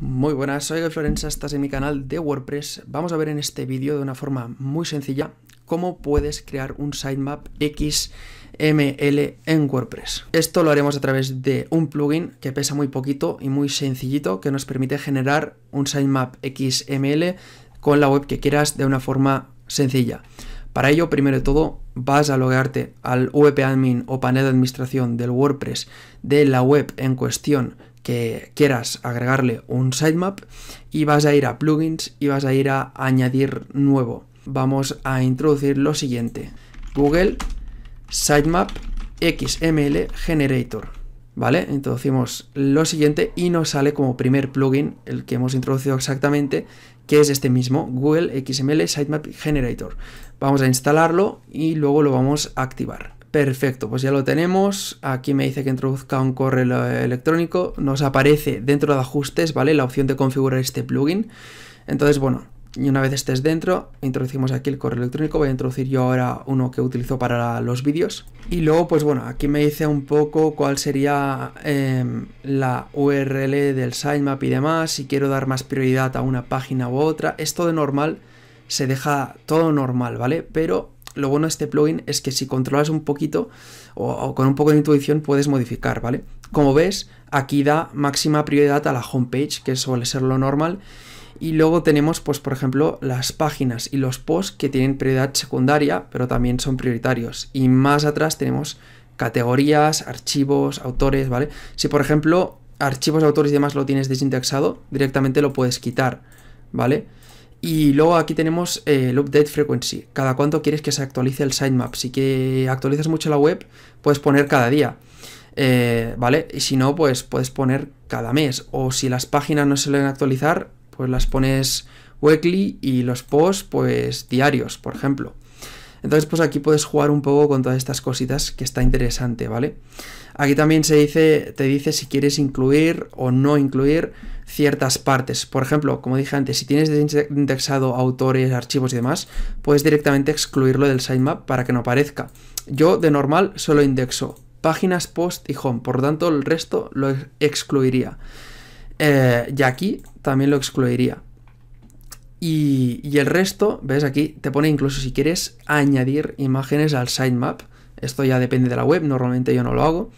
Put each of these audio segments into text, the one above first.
Muy buenas, soy Florencia. estás en mi canal de WordPress. Vamos a ver en este vídeo de una forma muy sencilla cómo puedes crear un sitemap XML en WordPress. Esto lo haremos a través de un plugin que pesa muy poquito y muy sencillito que nos permite generar un sitemap XML con la web que quieras de una forma sencilla. Para ello, primero de todo, vas a logarte al wp admin o panel de administración del WordPress de la web en cuestión que quieras agregarle un sitemap y vas a ir a plugins y vas a ir a añadir nuevo. Vamos a introducir lo siguiente. Google Sitemap XML Generator. ¿Vale? Introducimos lo siguiente y nos sale como primer plugin el que hemos introducido exactamente, que es este mismo, Google XML Sitemap Generator. Vamos a instalarlo y luego lo vamos a activar. Perfecto, pues ya lo tenemos. Aquí me dice que introduzca un correo electrónico. Nos aparece dentro de ajustes, ¿vale? La opción de configurar este plugin. Entonces, bueno, y una vez estés dentro, introducimos aquí el correo electrónico. Voy a introducir yo ahora uno que utilizo para los vídeos. Y luego, pues bueno, aquí me dice un poco cuál sería em, la URL del sitemap y demás, si quiero dar más prioridad a una página u otra. Esto de normal se deja todo normal, ¿vale? Pero lo bueno de este plugin es que si controlas un poquito o, con un poco de intuición puedes modificar, ¿vale? Como ves, aquí da máxima prioridad a la homepage, que suele ser lo normal. Y luego tenemos, pues por ejemplo, las páginas y los posts que tienen prioridad secundaria, pero también son prioritarios. Y más atrás tenemos categorías, archivos, autores, ¿vale? Si por ejemplo archivos, autores y demás lo tienes desindexado, directamente lo puedes quitar, ¿vale? vale y luego aquí tenemos eh, el Update Frequency. Cada cuánto quieres que se actualice el sitemap. Si que actualizas mucho la web, puedes poner cada día. Eh, ¿Vale? Y si no, pues puedes poner cada mes. O si las páginas no se suelen actualizar, pues las pones weekly y los posts, pues diarios, por ejemplo. Entonces, pues aquí puedes jugar un poco con todas estas cositas que está interesante, ¿vale? Aquí también se dice, te dice si quieres incluir o no incluir ciertas partes. Por ejemplo, como dije antes, si tienes indexado autores, archivos y demás, puedes directamente excluirlo del sitemap para que no aparezca. Yo de normal solo indexo páginas, post y home, por lo tanto el resto lo excluiría. Eh, y aquí también lo excluiría. Y, el resto, ves aquí, te pone incluso si quieres añadir imágenes al sitemap. Esto ya depende de la web, normalmente yo no lo hago.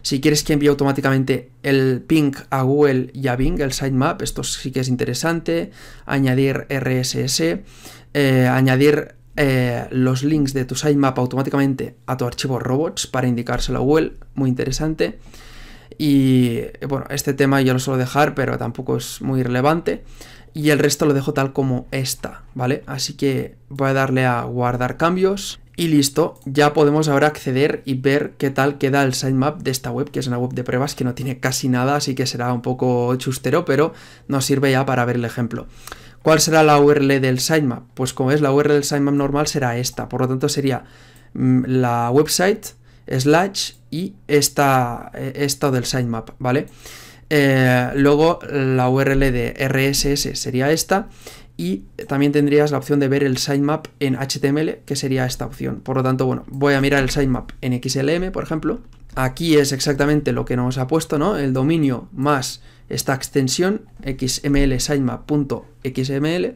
Si quieres que envíe automáticamente el ping a Google y a Bing, el sitemap, esto sí que es interesante. Añadir RSS, eh, añadir eh, los links de tu sitemap automáticamente a tu archivo robots para indicárselo a Google, muy interesante. Y bueno, este tema yo lo suelo dejar, pero tampoco es muy relevante y el resto lo dejo tal como está, ¿vale? Así que voy a darle a guardar cambios y listo, ya podemos ahora acceder y ver qué tal queda el sitemap de esta web, que es una web de pruebas que no tiene casi nada, así que será un poco chustero, pero nos sirve ya para ver el ejemplo. ¿Cuál será la URL del sitemap? Pues como es, la URL del sitemap normal será esta, por lo tanto sería mm, la website slash y esta, eh, esta del sitemap, ¿vale? Eh, luego la URL de RSS sería esta y también tendrías la opción de ver el sitemap en HTML, que sería esta opción. Por lo tanto, bueno, voy a mirar el sitemap en XLM, por ejemplo. Aquí es exactamente lo que nos ha puesto, ¿no? El dominio más esta extensión xml.sitemap.xml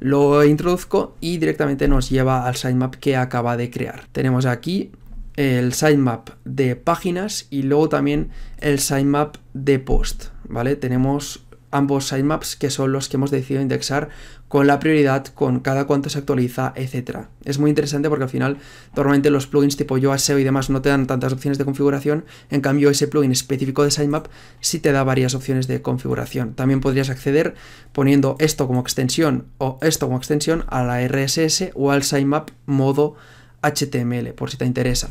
lo introduzco y directamente nos lleva al sitemap que acaba de crear. Tenemos aquí el sitemap de páginas y luego también el sitemap de post, ¿vale? Tenemos ambos sitemaps que son los que hemos decidido indexar con la prioridad, con cada cuanto se actualiza, etc. Es muy interesante porque al final normalmente los plugins tipo SEO y demás no te dan tantas opciones de configuración, en cambio ese plugin específico de sitemap sí te da varias opciones de configuración. También podrías acceder poniendo esto como extensión o esto como extensión a la RSS o al sitemap modo HTML, por si te interesa.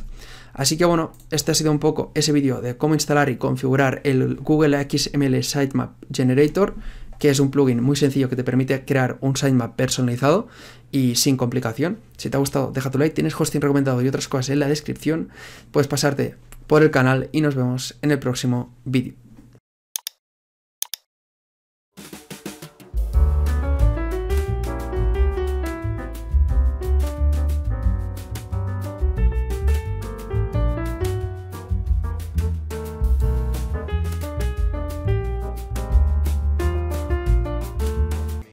Así que bueno, este ha sido un poco ese vídeo de cómo instalar y configurar el Google XML Sitemap Generator, que es un plugin muy sencillo que te permite crear un sitemap personalizado y sin complicación. Si te ha gustado, deja tu like, tienes hosting recomendado y otras cosas en la descripción. Puedes pasarte por el canal y nos vemos en el próximo vídeo.